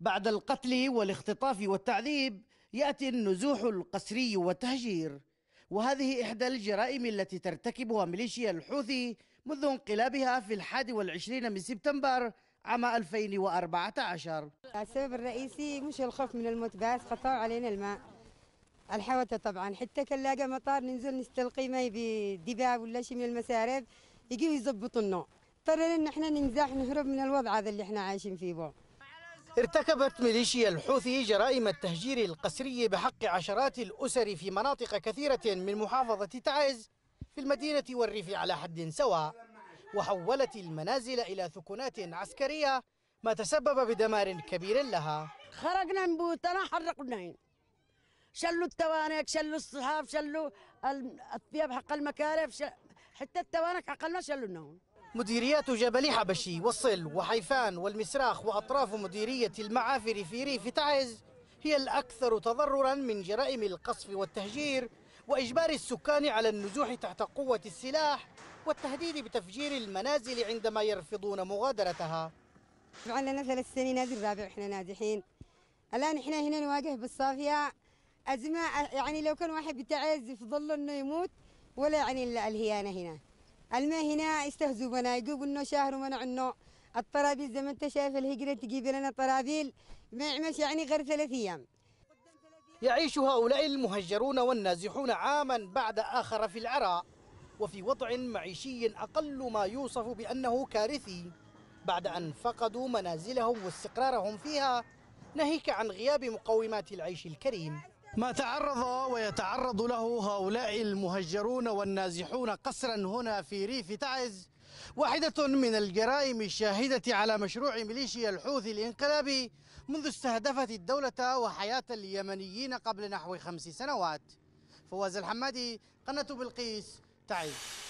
بعد القتل والاختطاف والتعذيب ياتي النزوح القسري والتهجير وهذه احدى الجرائم التي ترتكبها ميليشيا الحوثي منذ انقلابها في الحادي والعشرين من سبتمبر عام 2014 السبب الرئيسي مش الخوف من الموت بس قطعوا علينا الماء الحوته طبعا حتى كان لاقى مطار ننزل نستلقي مي بدباب ولا شيء من المسارب يجيو يظبطوا النوع اضطرينا ان احنا ننزاح نهرب من الوضع هذا اللي احنا عايشين فيه بو. ارتكبت ميليشيا الحوثي جرائم التهجير القسري بحق عشرات الأسر في مناطق كثيرة من محافظة تعز في المدينة والريف على حد سواء وحولت المنازل إلى ثكنات عسكرية ما تسبب بدمار كبير لها خرجنا من بيوتنا حرقنا شلوا التوانك شلوا الصحاف شلوا الثياب حق المكارف حتى التوانك عقلنا شلوا النوم مديريات جبل حبشي والصل وحيفان والمسراخ وأطراف مديرية المعافر في ريف تعز هي الأكثر تضررا من جرائم القصف والتهجير وإجبار السكان على النزوح تحت قوة السلاح والتهديد بتفجير المنازل عندما يرفضون مغادرتها طبعا لنا ثلاث سنين نازل رابع احنا نازحين الآن احنا هنا نواجه بالصافية أزمة يعني لو كان واحد بتعز في ظل أنه يموت ولا يعني الهيانة هنا الماء هنا يستهزوا بنا يقولوا انه شهر ومنع انه الطرابيل زي ما انت شايف الهجره تجيب لنا طرابيل ما يعملش يعني غير ثلاث ايام يعيش هؤلاء المهجرون والنازحون عاما بعد آخر في العراء وفي وضع معيشي أقل ما يوصف بأنه كارثي بعد أن فقدوا منازلهم واستقرارهم فيها ناهيك عن غياب مقومات العيش الكريم ما تعرض ويتعرض له هؤلاء المهجرون والنازحون قصرا هنا في ريف تعز واحدة من الجرائم الشاهدة على مشروع ميليشيا الحوثي الانقلابي منذ استهدفت الدولة وحياة اليمنيين قبل نحو خمس سنوات فواز الحمادي قناة بلقيس تعز